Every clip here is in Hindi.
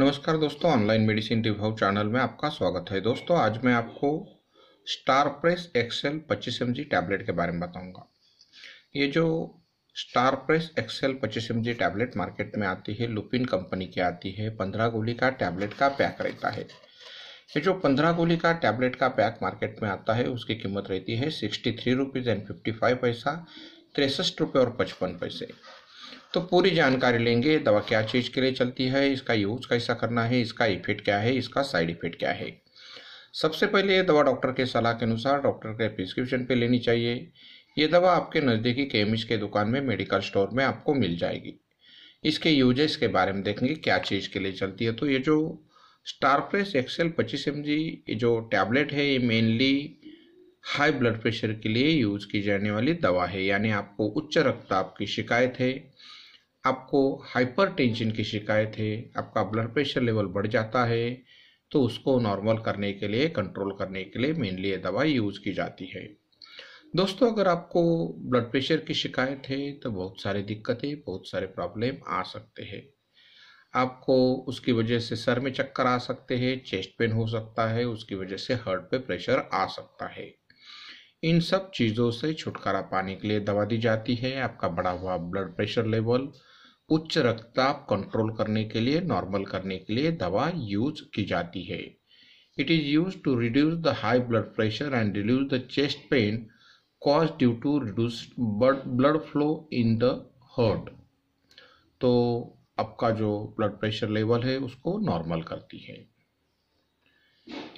नमस्कार दोस्तों ऑनलाइन मेडिसिन रिव्यू चैनल में आपका स्वागत है दोस्तों आज मैं आपको Starpress XL 25 M tablet के बारे में बताऊंगा ये जो Starpress XL 25 M tablet market में आती है लुपिन कंपनी की आती है 15 गोली का टैबलेट का पैक रहता है ये जो 15 गोली का टैबलेट का पैक मार्केट में आता है उसकी कीमत रहती है सिक्सटी एंड फिफ्टी पैसा तिरसठ और पचपन पैसे तो पूरी जानकारी लेंगे दवा क्या चीज़ के लिए चलती है इसका यूज़ कैसा करना है इसका इफेक्ट क्या है इसका साइड इफेक्ट क्या है सबसे पहले ये दवा डॉक्टर के सलाह के अनुसार डॉक्टर के प्रिस्क्रिप्शन पे लेनी चाहिए ये दवा आपके नज़दीकी केमिस्ट के दुकान में मेडिकल स्टोर में आपको मिल जाएगी इसके यूजेस के बारे में देखेंगे क्या चीज़ के लिए चलती है तो ये जो स्टारप्रेस एक्सेल पच्चीस एम जो टैबलेट है ये मेनली हाई ब्लड प्रेशर के लिए यूज की जाने वाली दवा है यानी आपको उच्च रक्तचाप की शिकायत है आपको हाइपरटेंशन की शिकायत है आपका ब्लड प्रेशर लेवल बढ़ जाता है तो उसको नॉर्मल करने के लिए कंट्रोल करने के लिए मेनली ये दवा यूज की जाती है दोस्तों अगर आपको ब्लड प्रेशर की शिकायत है तो बहुत सारी दिक्कतें बहुत सारे प्रॉब्लम आ सकते हैं आपको उसकी वजह से सर में चक्कर आ सकते हैं चेस्ट पेन हो सकता है उसकी वजह से हार्ट पे प्रेशर आ सकता है इन सब चीज़ों से छुटकारा पाने के लिए दवा दी जाती है आपका बढ़ा हुआ ब्लड प्रेशर लेवल उच्च रक्तचाप कंट्रोल करने के लिए नॉर्मल करने के लिए दवा यूज की जाती है it is use to reduce the high blood pressure and reduce the chest pain cause due to reduce blood flow in the heart तो आपका जो ब्लड प्रेशर लेवल है उसको नॉर्मल करती है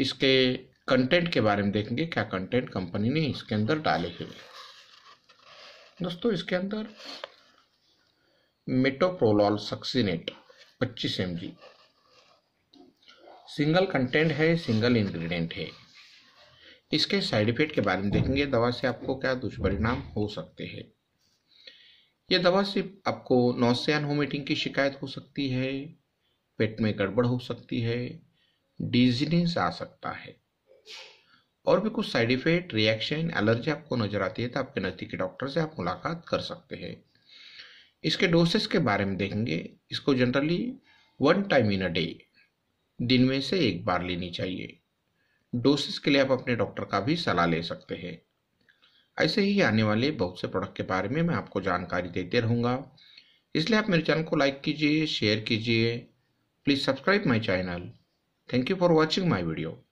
इसके कंटेंट के बारे में देखेंगे क्या कंटेंट कंपनी ने इसके अंदर डाले हुए दोस्तों इसके अंदर metoprolol succinate 25 M single content है सिंगल इंग्रेडिएंट है इसके साइड इफेक्ट के बारे में देखेंगे दवा से आपको क्या दुष्परिणाम हो सकते हैं यह दवा से आपको नौसियान होमिटिंग की शिकायत हो सकती है पेट में गड़बड़ हो सकती है डिजीनेस आ सकता है और भी कुछ साइड इफेक्ट रिएक्शन एलर्जी आपको नजर आती है तो आपके नज़दीकी डॉक्टर से आप मुलाकात कर सकते हैं इसके डोसेस के बारे में देखेंगे इसको generally one time in a day दिन में से एक बार लेनी चाहिए डोसेस के लिए आप अपने डॉक्टर का भी सलाह ले सकते हैं ऐसे ही आने वाले बहुत से प्रोडक्ट के बारे में मैं आपको जानकारी देते रहूँगा इसलिए आप मेरे चैनल को लाइक कीजिए शेयर कीजिए please subscribe my channel thank you for watching my video